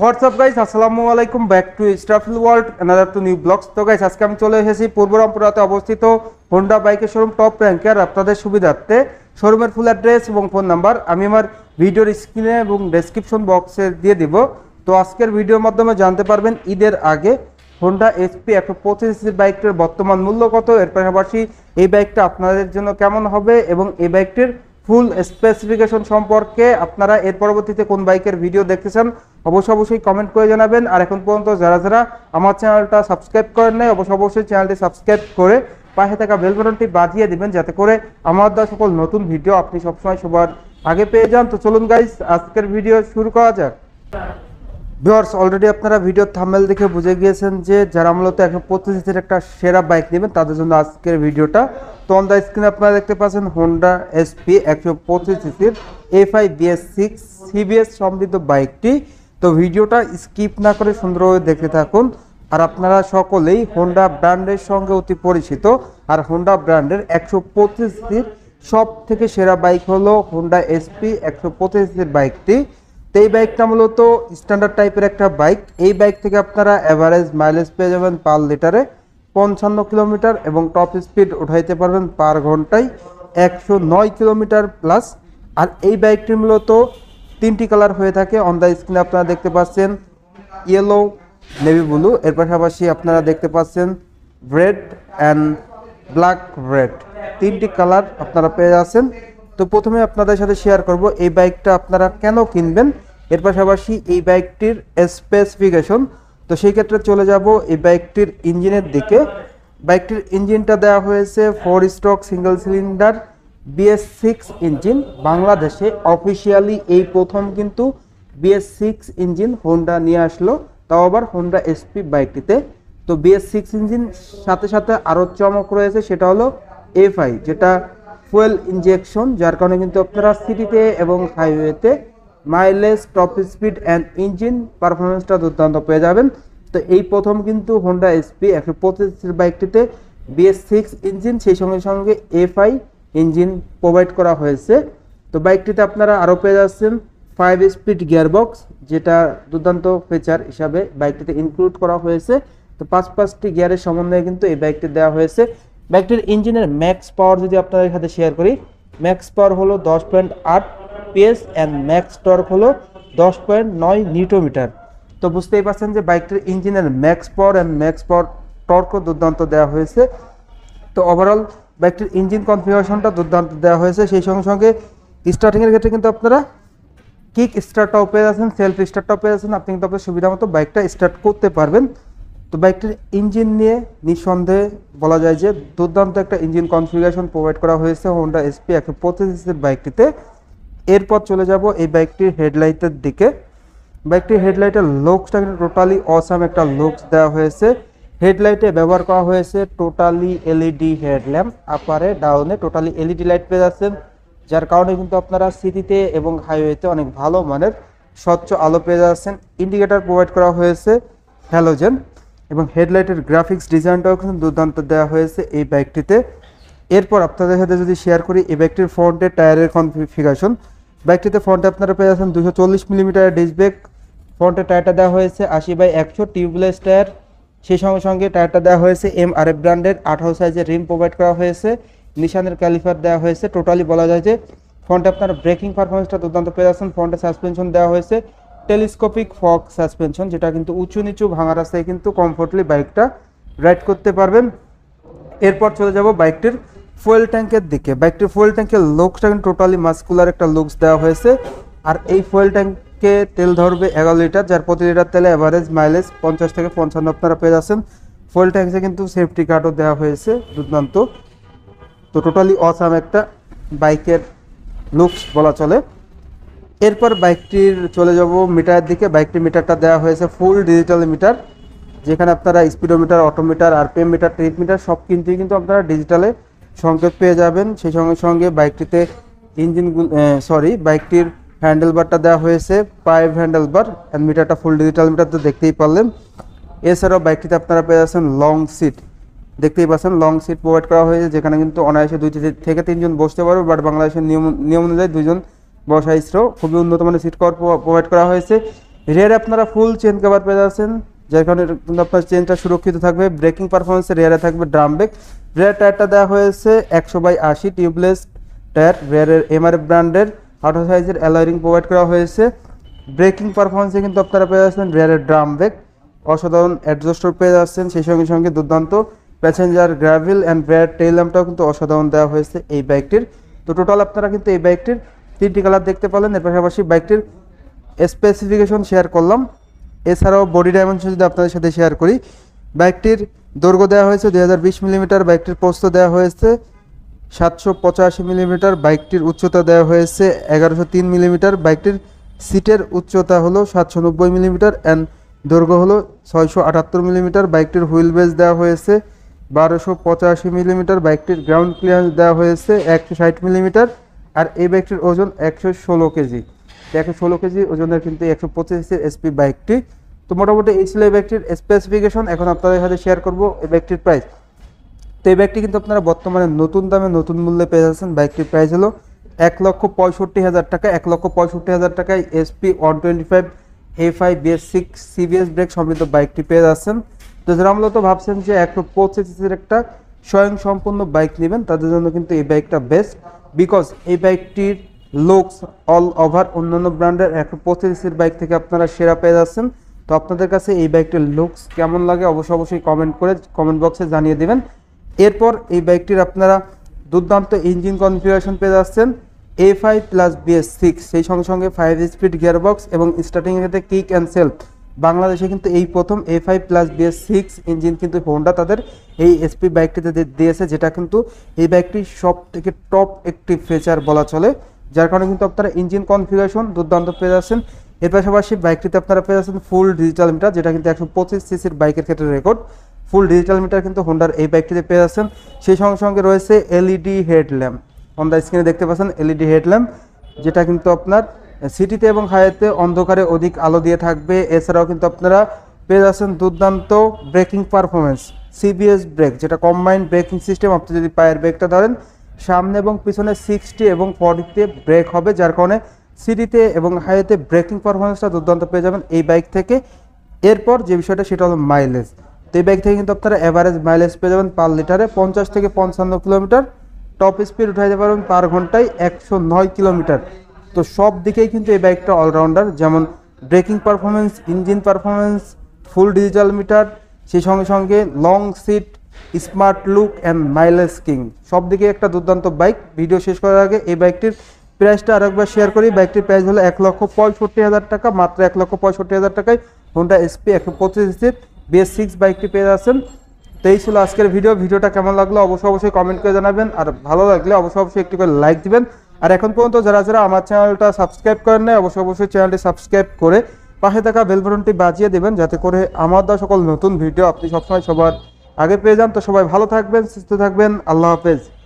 WhatsApp guys আসসালামু আলাইকুম back to স্টাফিল world another to new vlogs তো গাইস আজকে আমি চলে এসেছি পূর্ব রামপুরাতে অবস্থিত হোন্ডা বাইকের শোরুম টপ র্যাঙ্কে আর আপনাদের সুবিধার্থে শোরুমের ফুল অ্যাড্রেস এবং ফোন নাম্বার আমি আমার ভিডিওর স্ক্রিনে এবং ডেসক্রিপশন বক্সে দিয়ে দিব তো আজকের ভিডিওর মাধ্যমে জানতে পারবেন ঈদের আগে হোন্ডা এসপি একশো পঁচিশ বাইকটির বর্তমান মূল্য কত এর পাশাপাশি এই বাইকটা আপনাদের জন্য কেমন হবে এবং এই বাইকটির ফুল স্পেসিফিকেশন সম্পর্কে আপনারা এর পরবর্তীতে কোন বাইকের ভিডিও দেখতেছেন অবশ্যই অবশ্যই কমেন্ট করে জানাবেন আর এখন পর্যন্ত যারা যারা আমার চ্যানেলটা সাবস্ক্রাইব করেন নাই অবশ্যই অবশ্যই চ্যানেলটি সাবস্ক্রাইব করে পাশে থাকা বেল বাটনটি বাজিয়ে দিবেন যাতে করে আমার দ্বারা সকল নতুন ভিডিও আপনি সবসময় সবার আগে পেয়ে যান তো চলুন গাইস আজকের ভিডিও শুরু করা যাক ভিওয়ার্স অলরেডি আপনারা ভিডিও থামেল দেখে বুঝে গিয়েছেন যে যারা মূলত একশো পঁচিশ সিসির একটা সেরা বাইক নেবেন তাদের জন্য আজকের ভিডিওটা তো অন দ্য স্ক্রিনে আপনারা দেখতে পাচ্ছেন হোন্ডা এসপি একশো পঁচিশ সিসির F I BS six CBS সমৃদ্ধ বাইকটি তো ভিডিওটা স্কিপ না করে সুন্দরভাবে দেখতে থাকুন আর আপনারা সকলেই হোন্ডা ব্র্যান্ডের সঙ্গে অতি পরিচিত আর হোন্ডা ব্র্যান্ডের একশো পঁচিশ সিসির সব থেকে সেরা বাইক হলো হোন্ডা এসপি একশো পঁচিশ সিসির বাইকটি তো এই বাইকটা মূলত স্ট্যান্ডার্ড টাইপের একটা বাইক এই বাইক থেকে আপনারা অ্যাভারেজ মাইলেজ পেয়ে যাবেন পার লিটারে পঞ্চান্ন কিলোমিটার এবং টপ স্পিড উঠাইতে পারবেন পার ঘন্টায় একশো নয় কিলোমিটার প্লাস আর এই বাইকটি মূলত তিনটি কালার হয়ে থাকে অন দ্য স্ক্রিনে আপনারা দেখতে পাচ্ছেন ইয়েলো নেভি ব্লু এর পাশাপাশি আপনারা দেখতে পাচ্ছেন রেড অ্যান্ড ব্ল্যাক রেড তিনটি কালার আপনারা পেয়ে যাচ্ছেন তো প্রথমে আপনাদের সাথে শেয়ার করব এই বাইকটা আপনারা কেন কিনবেন এর পাশাপাশি এই বাইকটির স্পেসিফিকেশন তো সেই ক্ষেত্রে চলে যাব এই বাইকটির ইঞ্জিনের দিকে বাইকটির ইঞ্জিনটা দেওয়া হয়েছে four stroke single cylinder BS six engine বাংলাদেশে অফিসিয়ালি এই প্রথম কিন্তু বিএস সিক্স ইঞ্জিন হোন্ডা নিয়ে আসলো তাও আবার হোন্ডা এসপি বাইকটিতে তো বিএস সিক্স ইঞ্জিন সাথে সাথে আরও চমক রয়েছে সেটা হলো এফআই যেটা ফুয়েল ইঞ্জেকশন যার কারণে কিন্তু আপনারা সিটিতে এবং হাইওয়েতে mileage top speed and engine পারফরমেন্সটা দুর্দান্ত পেয়ে যাবেন তো এই প্রথম কিন্তু হোন্ডা এসপি একশো পঁচিশের বাইকটিতে বিএস সিক্স ইঞ্জিন সেই সঙ্গে সঙ্গে এফআই ইঞ্জিন প্রোভাইড করা হয়েছে তো বাইকটিতে আপনারা আরও পেয়ে যাচ্ছেন ফাইভ স্পিড গিয়ারবক্স যেটা দুর্দান্ত ফিচার হিসাবে বাইকটিতে ইনক্লুড করা হয়েছে তো পাঁচ পাঁচটি গিয়ারের সমন্বয়ে কিন্তু এই বাইকটি দেওয়া হয়েছে বাইকটির ইঞ্জিনের ম্যাক্স পাওয়ার যদি আপনাদের সাথে শেয়ার করি ম্যাক্স পাওয়ার হলো দশ পয়েন্ট আট পিএস অ্যান্ড ম্যাক্স টর্ক হলো দশ পয়েন্ট নয় নিউটোমিটার তো বুঝতেই পারছেন যে বাইকটির ইঞ্জিনের max power and max power টর্কও দুর্দান্ত দেওয়া হয়েছে তো ওভারঅল বাইকটির ইঞ্জিন কনফিগারেশনটা দুর্দান্ত দেওয়া হয়েছে সেই সঙ্গে সঙ্গে স্টার্টিংয়ের ক্ষেত্রে কিন্তু আপনারা কিক স্টার্টটাও পেয়ে যাচ্ছেন সেলফ স্টার্টটাও পেয়ে যাচ্ছেন আপনি কিন্তু আপনার সুবিধা মতো বাইকটা স্টার্ট করতে পারবেন তো বাইকটির ইঞ্জিন নিয়ে নিঃসন্দেহে বলা যায় যে দুর্দান্ত একটা ইঞ্জিন কনফিগারেশন প্রোভাইড করা হয়েছে হোন্ডা এসপি একশো পঁচিশ বাইকটিতে এরপর চলে যাব এই বাইকটির হেডলাইটের দিকে বাইকটির হেডলাইটের লুকসটা কিন্তু টোটালি অসাম একটা লুকস দেওয়া হয়েছে হেডলাইটে ব্যবহার করা হয়েছে টোটালি এলইডি হেডল্যাম্প আপারে ডাউনে টোটালি এলইডি লাইট পেয়ে যাচ্ছেন যার কারণে কিন্তু আপনারা সিটিতে এবং হাইওয়েতে অনেক ভালো মানের স্বচ্ছ আলো পেয়ে যাচ্ছেন ইন্ডিকেটার প্রোভাইড করা হয়েছে হ্যালোজেন এবং হেডলাইটের গ্রাফিক্স ডিজাইনটাও কিন্তু দুর্দান্ত দেওয়া হয়েছে এই বাইকটিতে এরপর আপনাদের সাথে যদি শেয়ার করি এই বাইকটির ফ্রন্টে টায়ারের কনফিগারেশন বাইকটিতে ফ্রন্টে আপনারা পেয়ে যাচ্ছেন দুশো চল্লিশ মিলিমিটার ডিসব্রেক ফ্রন্টে টায়ারটা দেওয়া হয়েছে আশি বাই একশো টিউবলেস টায়ার সেই সঙ্গে সঙ্গে টায়ারটা দেওয়া হয়েছে এম আর এফ ব্র্যান্ডের আঠারো সাইজের রিম প্রোভাইড করা হয়েছে নিশানের ক্যালিফার দেওয়া হয়েছে টোটালি বলা যায় যে ফ্রন্টে আপনার ব্রেকিং পারফরমেন্সটা দুর্দান্ত পেয়ে যাচ্ছেন ফ্রন্টে সাসপেনশন দেওয়া হয়েছে টেলিস্কোপিক ফক সাসপেনশন যেটা কিন্তু উঁচু নিচু ভাঙা রাস্তায় কিন্তু কমফোর্টলি বাইকটা রাইড করতে পারবেন এরপর চলে যাব বাইকটির ফুয়েল ট্যাঙ্কের দিকে বাইকটির ফুয়েল ট্যাঙ্কের লুকসটা কিন্তু টোটালি মাস্কুলার একটা লুকস দেওয়া হয়েছে আর এই ফুয়েল ট্যাঙ্কে তেল ধরবে এগারো লিটার যার প্রতি লিটার তেলে অ্যাভারেজ মাইলেজ পঞ্চাশ থেকে পঞ্চান্ন আপনারা পেয়ে যাচ্ছেন ফুয়েল ট্যাঙ্কে কিন্তু সেফটি গার্ডও দেওয়া হয়েছে দুর্দান্ত তো টোটালি অসাম একটা বাইকের লুকস বলা চলে এরপর বাইকটির চলে যাব মিটারের দিকে বাইকটির মিটারটা দেওয়া হয়েছে ফুল ডিজিটাল মিটার যেখানে আপনারা speedometer odometer RPM meter trip meter সব কিনতে কিন্তু আপনারা ডিজিটালে সংকেত পেয়ে যাবেন সেই সঙ্গে সঙ্গে বাইকটিতে ইঞ্জিন সরি বাইকটির হ্যান্ডেল বারটা দেওয়া হয়েছে পাইভ হ্যান্ডেল বার মিটারটা ফুল ডিজিটাল মিটার তো দেখতেই পারলেন এছাড়াও বাইকটিতে আপনারা পেয়ে যাচ্ছেন লং সিট দেখতেই পাচ্ছেন লং সিট প্রোভাইড করা হয়েছে যেখানে কিন্তু অনায়াসে দুই থেকে তিনজন বসতে পারবে বাট বাংলাদেশের নিয়ম নিয়ম অনুযায়ী দুজন বসাইসরও খুবই উন্নত মানের সিট কভার প্রোভাইড করা হয়েছে রেয়ারে আপনারা ফুল চেন কভার পেয়ে যাচ্ছেন যার কারণে আপনার চেনটা সুরক্ষিত থাকবে ব্রেকিং পারফরমেন্সে রেয়ারে থাকবে ড্রাম ব্রেক রেয়ার টায়ারটা দেওয়া হয়েছে একশো বাই আশি টিউবলেস টায়ার রেয়ারের এমআর ব্র্যান্ডের আঠারো সাইজের অ্যালয়ারিং প্রোভাইড করা হয়েছে ব্রেকিং পারফরমেন্সে কিন্তু আপনারা পেয়ে যাচ্ছেন রেয়ারের ড্রাম ব্রেক অসাধারণ অ্যাডজাস্টর পেয়ে যাচ্ছেন সেই সঙ্গে সঙ্গে দুর্দান্ত passenger gravel and rear tail ল্যাম্পটাও কিন্তু অসাধারণ দেওয়া হয়েছে এই বাইকটির তো টোটাল আপনারা কিন্তু এই বাইকটির তিনটি কালার দেখতে পেলেন এর পাশাপাশি বাইকটির স্পেসিফিকেশন শেয়ার করলাম এছাড়াও বডি ডাইমেনশন যদি আপনাদের সাথে শেয়ার করি বাইকটির দৈর্ঘ্য দেওয়া হয়েছে দুই মিলিমিটার বাইকটির পোস্ত দেওয়া হয়েছে সাতশো পঁচাশি মিলিমিটার বাইকটির উচ্চতা দেওয়া হয়েছে এগারোশো তিন মিলিমিটার বাইকটির সিটের উচ্চতা হলো সাতশো নব্বই মিলিমিটার অ্যান্ড দৈর্ঘ্য হলো ছয়শো আটাত্তর মিলিমিটার বাইকটির হুইল বেস দেওয়া হয়েছে বারোশো পঁচাশি মিলিমিটার বাইকটির গ্রাউন্ড ক্লিয়ারেন্স দেওয়া হয়েছে একশো ষাট মিলিমিটার আর এই বাইকটির ওজন একশো ষোলো কেজি একশো ষোলো কেজি ওজনের কিন্তু একশো পঁচিশের এসপি বাইকটি তো মোটামুটি এই ছিল এই বাইকটির স্পেসিফিকেশন এখন আপনাদের সাথে শেয়ার করব এই বাইকটির প্রাইস তো এই বাইকটি কিন্তু আপনারা বর্তমানে নতুন দামে নতুন মূল্যে পেয়ে যাচ্ছেন বাইকটির প্রাইস হলো এক লক্ষ পঁয়ষট্টি হাজার টাকা এক লক্ষ পঁয়ষট্টি হাজার টাকায় SP one twenty five five B BS six CBS brake সমৃদ্ধ বাইকটি পেয়ে যাচ্ছেন তো যারা মূলত ভাবছেন যে একশো পঁচিশের একটা স্বয়ং বাইক নেবেন তাদের জন্য কিন্তু এই বাইকটা বেস্ট বিকজ এই বাইকটির লুকস অল ওভার অন্যান্য ব্র্যান্ডের একশো পঁচিশের বাইক থেকে আপনারা সেরা পেয়ে যাচ্ছেন তো আপনাদের কাছে এই বাইকটির লুকস কেমন লাগে অবশ্যই অবশ্যই কমেন্ট করে কমেন্ট বক্সে জানিয়ে দেবেন এরপর এই বাইকটির আপনারা দুর্দান্ত ইঞ্জিন কনফিগারেশন পেয়ে যাচ্ছেন A five plus BS six সেই সঙ্গে সঙ্গে ফাইভ স্পিড গিয়ারবক্স এবং স্টার্টিং ক্ষেত্রে কিক অ্যান্ড সেলফ বাংলাদেশে কিন্তু এই প্রথম A five plus BS six engine কিন্তু হোন্ডা তাদের এই এসপি বাইকটিতে দিয়েছে যেটা কিন্তু এই বাইকটি সব থেকে টপ একটি ফিচার বলা চলে যার কারণে কিন্তু আপনারা ইঞ্জিন কনফিগারেশন দুর্দান্ত পেয়ে যাচ্ছেন এর পাশাপাশি বাইকটিতে আপনারা পেয়ে যাচ্ছেন ফুল ডিজিটাল মিটার যেটা কিন্তু একশো পঁচিশ সিসির বাইকের ক্ষেত্রে রেকর্ড ফুল ডিজিটাল মিটার কিন্তু হোন্ডার এই বাইকটিতে পেয়ে যাচ্ছেন সেই সঙ্গে সঙ্গে রয়েছে এলইডি হেডল্যাম্প দ্য স্ক্রিনে দেখতে পাচ্ছেন এলইডি হেডল্যাম্প e যেটা কিন্তু আপনার সিটিতে এবং হায়াতে অন্ধকারে অধিক আলো দিয়ে থাকবে এছাড়াও কিন্তু আপনারা পেয়ে যাচ্ছেন দুর্দান্ত ব্রেকিং পারফরমেন্স সিবিএস ব্রেক যেটা কম্বাইন্ড ব্রেকিং সিস্টেম আপনি যদি পায়ের ব্রেকটা ধরেন সামনে এবং পিছনে সিক্সটি এবং ফর্টিতে ব্রেক হবে যার কারণে সিটিতে এবং হাইতে ব্রেকিং পারফরমেন্সটা দুর্দান্ত পেয়ে যাবেন এই বাইক থেকে এরপর যে বিষয়টা সেটা হলো মাইলেজ তো এই বাইক থেকে কিন্তু আপনারা অ্যাভারেজ মাইলেজ পেয়ে যাবেন পার লিটারে পঞ্চাশ থেকে পঞ্চান্ন কিলোমিটার টপ স্পিড উঠাইতে পারবেন পার ঘন্টায় একশো নয় কিলোমিটার তো সব দিকেই কিন্তু এই বাইকটা অলরাউন্ডার যেমন braking performance engine performance full digital meter সেই সঙ্গে সঙ্গে long seat smart look and mileage king সব দিকে একটা দুর্দান্ত বাইক ভিডিও শেষ করার আগে এই বাইকটির প্রাইসটা আরেকবার শেয়ার করি বাইকটির প্রাইস হলো এক লক্ষ পঁয়ষট্টি হাজার টাকা মাত্র এক লক্ষ পঁয়ষট্টি হাজার টাকায় হোন্ডা এসপি একশো পঁচিশ সিট বিএস সিক্স বাইকটি পেয়ে যাচ্ছেন তো এই ছিল আজকের ভিডিও ভিডিওটা কেমন লাগলো অবশ্যই অবশ্যই কমেন্ট করে জানাবেন আর ভালো লাগলে অবশ্যই অবশ্যই একটি করে লাইক দিবেন আর এখন পর্যন্ত যারা যারা আমার চ্যানেলটা সাবস্ক্রাইব করেন নাই অবশ্যই অবশ্যই চ্যানেলটি সাবস্ক্রাইব করে পাশে থাকা বেলবটনটি বাজিয়ে দেবেন যাতে করে আমার দা সকল নতুন ভিডিও আপনি সবসময় সবার আগে পেয়ে যান তো সবাই ভালো থাকবেন সুস্থ থাকবেন আল্লাহ হাফেজ